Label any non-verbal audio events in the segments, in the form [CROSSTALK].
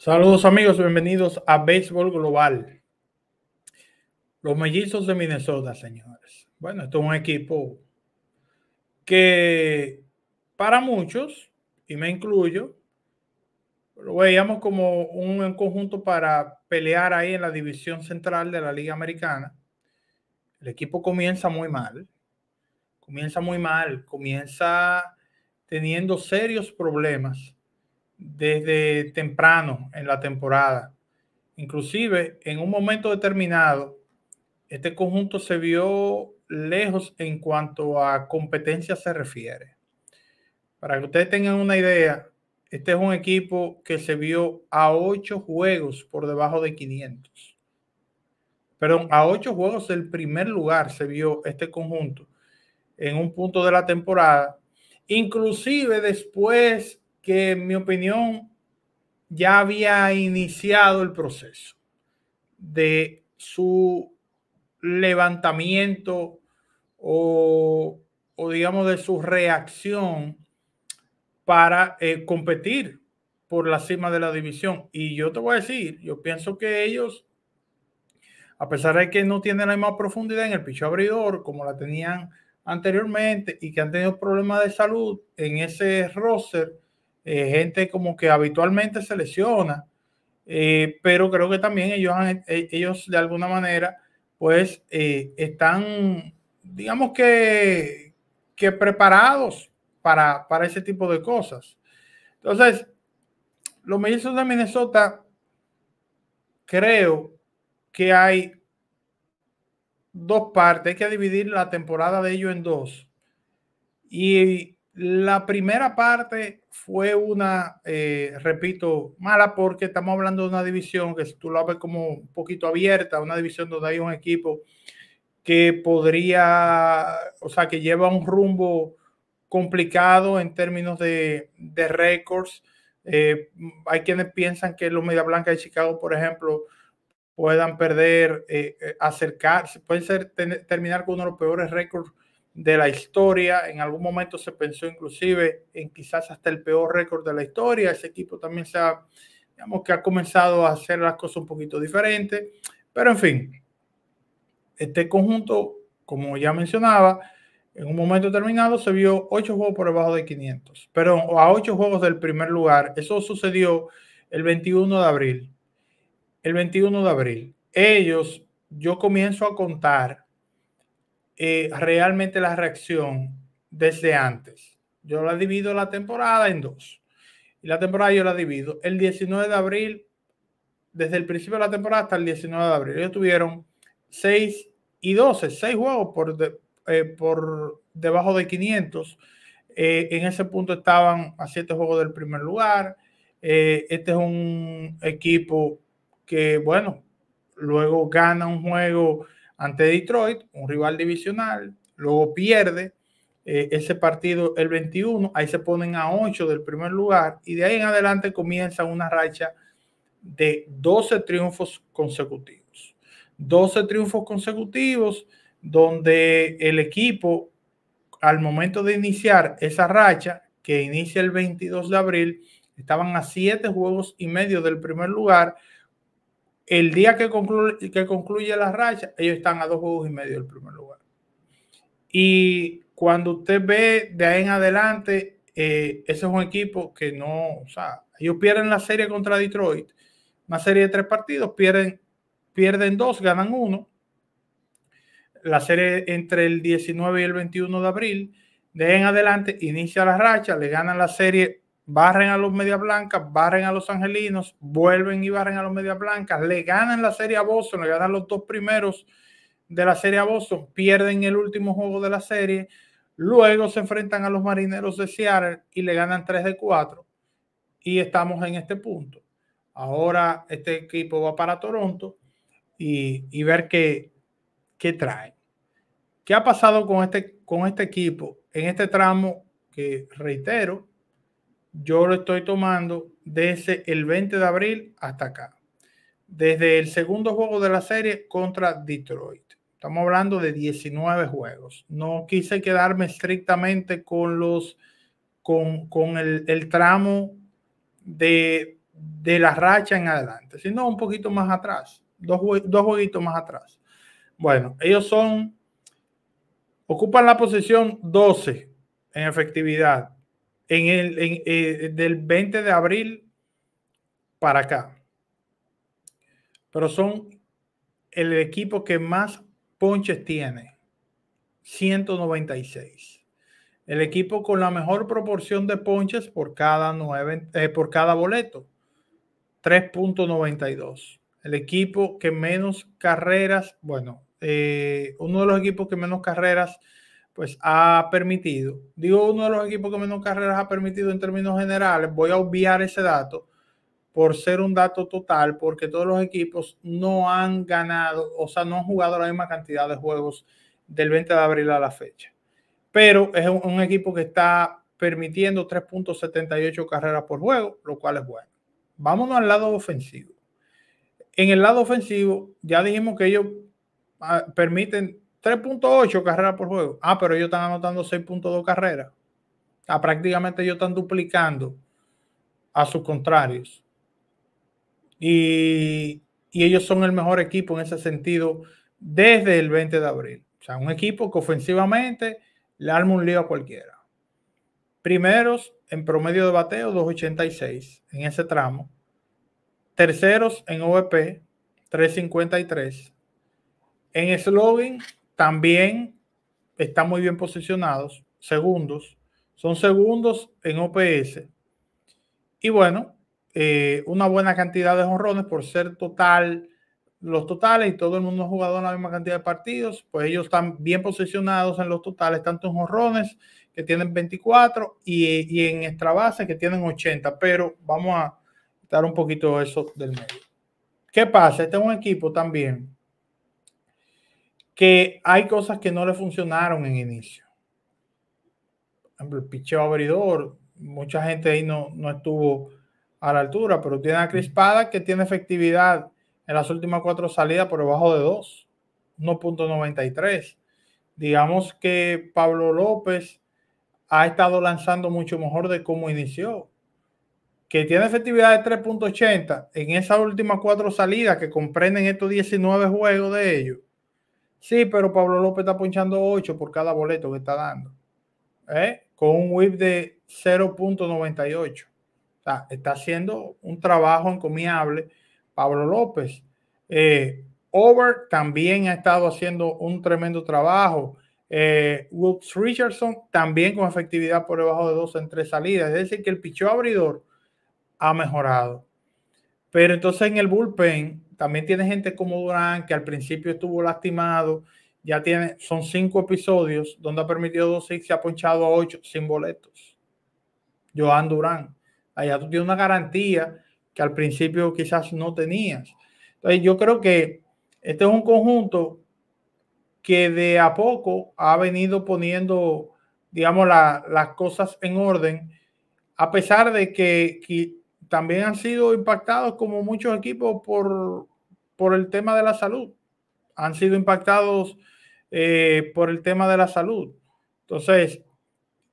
Saludos amigos, bienvenidos a Béisbol Global. Los mellizos de Minnesota, señores. Bueno, esto es un equipo que para muchos, y me incluyo, lo veíamos como un conjunto para pelear ahí en la división central de la Liga Americana. El equipo comienza muy mal, comienza muy mal, comienza teniendo serios problemas desde temprano en la temporada. Inclusive, en un momento determinado, este conjunto se vio lejos en cuanto a competencia se refiere. Para que ustedes tengan una idea, este es un equipo que se vio a ocho juegos por debajo de 500. Perdón, a ocho juegos del primer lugar se vio este conjunto en un punto de la temporada. Inclusive después que en mi opinión ya había iniciado el proceso de su levantamiento o, digamos de su reacción para eh, competir por la cima de la división. Y yo te voy a decir, yo pienso que ellos, a pesar de que no tienen la misma profundidad en el picho abridor como la tenían anteriormente y que han tenido problemas de salud en ese roster, eh, gente como que habitualmente se lesiona, eh, pero creo que también ellos, eh, ellos de alguna manera pues están, digamos que, que preparados para, ese tipo de cosas. Entonces, los medios de Minnesota, creo que hay dos partes, hay que dividir la temporada de ellos en dos. Y la primera parte fue una, eh, repito, mala porque estamos hablando de una división que si tú lo ves como un poquito abierta, una división donde hay un equipo que podría, o sea, que lleva un rumbo complicado en términos de, récords. Eh, hay quienes piensan que los Media Blanca de Chicago, por ejemplo, puedan perder, eh, acercarse, pueden ser, terminar con uno de los peores récords de la historia. En algún momento se pensó inclusive en quizás hasta el peor récord de la historia. Ese equipo también se ha, digamos que ha comenzado a hacer las cosas un poquito diferentes. Pero en fin, este conjunto, como ya mencionaba, en un momento determinado se vio ocho juegos por debajo de 500, perdón, a ocho juegos del primer lugar. Eso sucedió el 21 de abril. El 21 de abril. Ellos, yo comienzo a contar eh, realmente la reacción desde antes. Yo la divido la temporada en dos. Y la temporada yo la divido el 19 de abril, desde el principio de la temporada hasta el 19 de abril. Ellos tuvieron 6 y 12, 6 juegos por, eh, por debajo de 500. Eh, en ese punto estaban a 7 juegos del primer lugar. este es un equipo que, bueno, luego gana un juego ante Detroit, un rival divisional, luego pierde eh, ese partido el 21, ahí se ponen a 8 del primer lugar y de ahí en adelante comienza una racha de 12 triunfos consecutivos. 12 triunfos consecutivos donde el equipo al momento de iniciar esa racha que inicia el 22 de abril, estaban a 7 juegos y medio del primer lugar el día que concluye, la racha, ellos están a dos juegos y medio del primer lugar. Y cuando usted ve de ahí en adelante, eh, ese es un equipo que no, o sea, ellos pierden la serie contra Detroit, una serie de tres partidos, pierden, pierden dos, ganan uno. La serie entre el 19 y el 21 de abril, de ahí en adelante, inicia la racha, le ganan la serie barren a los medias blancas, barren a los angelinos, vuelven y barren a los medias blancas, le ganan la serie a Boston, le ganan los dos primeros de la serie a Boston, pierden el último juego de la serie, luego se enfrentan a los marineros de Seattle y le ganan 3 de 4 y estamos en este punto. Ahora este equipo va para Toronto y, ver qué, trae. ¿Qué ha pasado con este, con este equipo en este tramo que reitero, yo lo estoy tomando desde el 20 de abril hasta acá. Desde el segundo juego de la serie contra Detroit. Estamos hablando de 19 juegos. No quise quedarme estrictamente con los con, el, tramo de, la racha en adelante, sino un poquito más atrás, dos, dos jueguitos más atrás. Bueno, ellos son, ocupan la posición 12 en efectividad en el, eh, del 20 de abril para acá. Pero son el equipo que más ponches tiene, 196. El equipo con la mejor proporción de ponches por cada, nueve, eh, por cada boleto, 3.92. El equipo que menos carreras, bueno, eh, uno de los equipos que menos carreras pues ha permitido, digo uno de los equipos que menos carreras ha permitido en términos generales, voy a obviar ese dato por ser un dato total, porque todos los equipos no han ganado, o sea, no han jugado la misma cantidad de juegos del 20 de abril a la fecha. Pero es un, equipo que está permitiendo 3.78 carreras por juego, lo cual es bueno. Vámonos al lado ofensivo. En el lado ofensivo, ya dijimos que ellos ah, permiten 3.8 carreras por juego. Ah, pero ellos están anotando 6.2 carreras. Ah, prácticamente ellos están duplicando a sus contrarios. Y, ellos son el mejor equipo en ese sentido desde el 20 de abril. O sea, un equipo que ofensivamente le arma un lío a cualquiera. Primeros en promedio de bateo, 2.86 en ese tramo. Terceros en OVP, 3.53. En slogan, también están muy bien posicionados, segundos, son segundos en OPS. Y bueno, eh, una buena cantidad de jonrones por ser total, los totales y todo el mundo ha jugado en la misma cantidad de partidos, pues ellos están bien posicionados en los totales, tanto en jonrones que tienen 24 y, en extra base que tienen 80, pero vamos a dar un poquito eso del medio. ¿Qué pasa? Este es un equipo también que hay cosas que no le funcionaron en inicio. Por ejemplo, el picheo abridor, mucha gente ahí no, no estuvo a la altura, pero tiene a Crispada que tiene efectividad en las últimas cuatro salidas por debajo de 2, 1.93. Digamos que Pablo López ha estado lanzando mucho mejor de cómo inició, que tiene efectividad de 3.80 en esas últimas cuatro salidas que comprenden estos 19 juegos de ellos Sí, pero Pablo López está ponchando 8 por cada boleto que está dando. ¿eh? Con un whip de 0.98. está haciendo un trabajo encomiable Pablo López. Eh, Over también ha estado haciendo un tremendo trabajo. Eh, Wilkes Richardson también con efectividad por debajo de 2 en tres salidas. Es decir, que el pichó abridor ha mejorado. Pero entonces en el bullpen también tiene gente como Durán, que al principio estuvo lastimado, ya tiene, son cinco episodios donde ha permitido dos y se ha ponchado a ocho sin boletos. Joan Durán. Allá tú tienes una garantía que al principio quizás no tenías. Entonces yo creo que este es un conjunto que de a poco ha venido poniendo, digamos, las cosas en orden, a pesar de que también han sido impactados, como muchos equipos, por, el tema de la salud. Han sido impactados eh, por el tema de la salud. Entonces,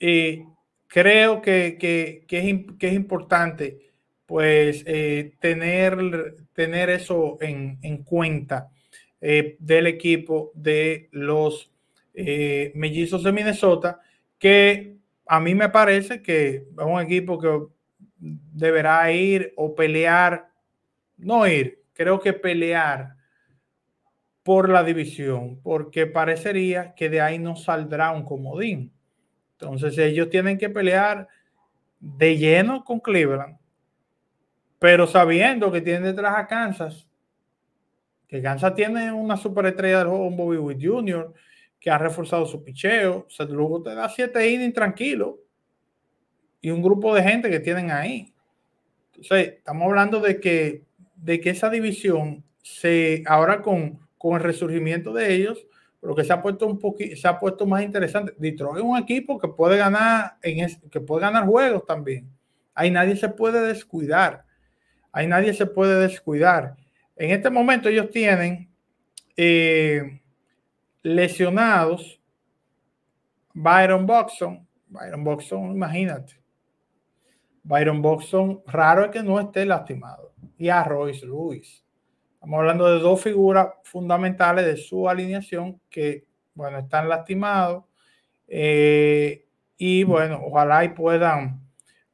eh, creo que, es, importante pues eh, tener, tener eso en, en cuenta del equipo de los mellizos de Minnesota, que a mí me parece que es un equipo que deberá ir o pelear, no ir, creo que pelear por la división, porque parecería que de ahí no saldrá un comodín. Entonces ellos tienen que pelear de lleno con Cleveland, pero sabiendo que tienen detrás a Kansas, que Kansas tiene una superestrella del juego, Bobby Witt Jr., que ha reforzado su picheo, o sea, luego te da siete innings tranquilo, y un grupo de gente que tienen ahí. Entonces, estamos hablando de que, de que esa división se, ahora con, el resurgimiento de ellos, lo que se ha puesto un poquito, se ha puesto más interesante. Detroit es un equipo que puede ganar, en que puede ganar juegos también. Ahí nadie se puede descuidar. Ahí nadie se puede descuidar. En este momento ellos tienen eh, lesionados Byron Boxon. Byron Boxon, imagínate. Byron Boxton, raro es que no esté lastimado. Y a Royce Lewis. Estamos hablando de dos figuras fundamentales de su alineación que, bueno, están lastimados. Eh, y bueno, ojalá y puedan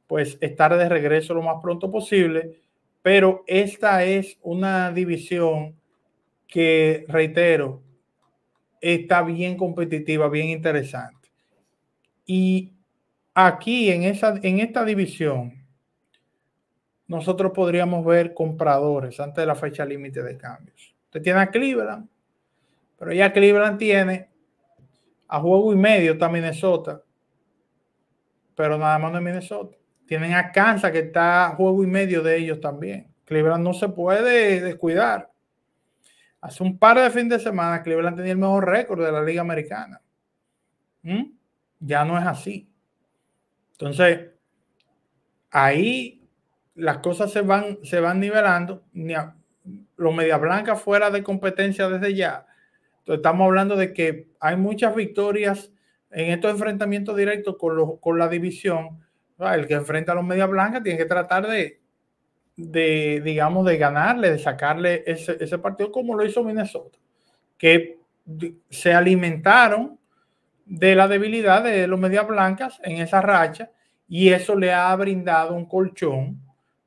pues estar de regreso lo más pronto posible. Pero esta es una división que, reitero, está bien competitiva, bien interesante. Y aquí en, esa, en esta división, nosotros podríamos ver compradores antes de la fecha límite de cambios. Usted tiene a Cleveland, pero ya Cleveland tiene a juego y medio está Minnesota, pero nada más no es Minnesota. Tienen a Kansas que está a juego y medio de ellos también. Cleveland no se puede descuidar. Hace un par de fines de semana Cleveland tenía el mejor récord de la Liga Americana. ¿Mm? Ya no es así. Entonces, ahí las cosas se van, se van nivelando. Los media blanca fuera de competencia desde ya. Entonces, estamos hablando de que hay muchas victorias en estos enfrentamientos directos con, con la división. El que enfrenta a los media blancas tiene que tratar de, de, digamos, de ganarle, de sacarle ese, ese partido como lo hizo Minnesota, que se alimentaron de la debilidad de los medias blancas en esa racha y eso le ha brindado un colchón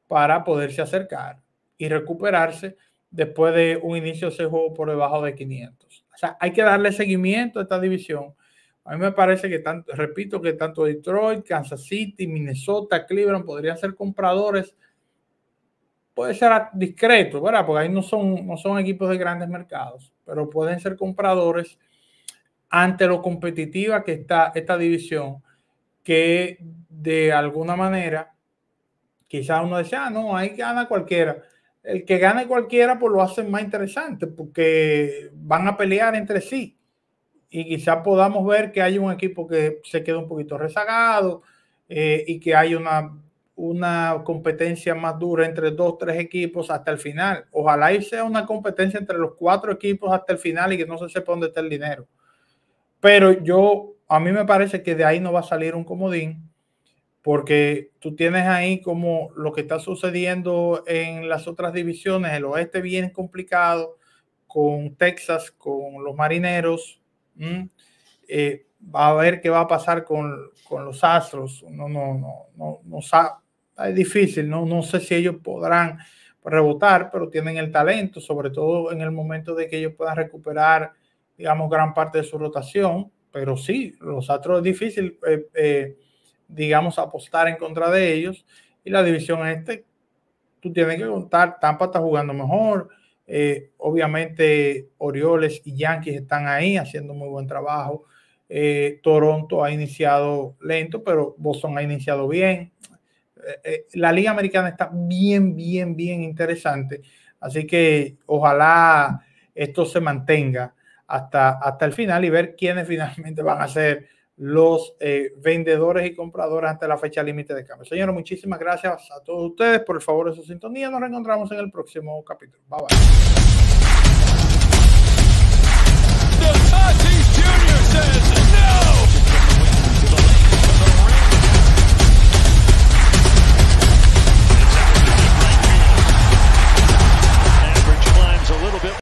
para poderse acercar y recuperarse después de un inicio de ese juego por debajo de 500. O sea, hay que darle seguimiento a esta división. A mí me parece que tanto, repito, que tanto Detroit, Kansas City, Minnesota, Cleveland podrían ser compradores. Puede ser discreto, ¿verdad? Porque ahí no son, no son equipos de grandes mercados, pero pueden ser compradores ante lo competitiva que está esta división, que de alguna manera, quizás uno decía, ah, no, ahí gana cualquiera. El que gane cualquiera, pues lo hacen más interesante, porque van a pelear entre sí. Y quizás podamos ver que hay un equipo que se queda un poquito rezagado eh, y que hay una, una competencia más dura entre dos, tres equipos hasta el final. Ojalá y sea una competencia entre los cuatro equipos hasta el final y que no se sepa dónde está el dinero pero yo, a mí me parece que de ahí no va a salir un comodín, porque tú tienes ahí como lo que está sucediendo en las otras divisiones, el oeste bien complicado, con Texas, con los marineros. Eh, va a ver qué va a pasar con, los astros. No, no, no, no, es difícil, no, no sé si ellos podrán rebotar, pero tienen el talento, sobre todo en el momento de que ellos puedan recuperar digamos, gran parte de su rotación, pero sí, los otros es difícil, eh, eh, digamos, apostar en contra de ellos. Y la división este, tú tienes que contar, Tampa está jugando mejor, eh, obviamente Orioles y Yankees están ahí haciendo muy buen trabajo. Toronto ha iniciado lento, pero Boston ha iniciado bien. la Liga Americana está bien, bien, bien interesante. Así que ojalá esto se mantenga hasta, hasta el final y ver quiénes [LAUGHS] finalmente van a ser los eh, vendedores y compradores ante la fecha límite de cambio. Señores, muchísimas gracias a todos ustedes por el favor de su sintonía. Nos reencontramos en el próximo capítulo. Bye bye.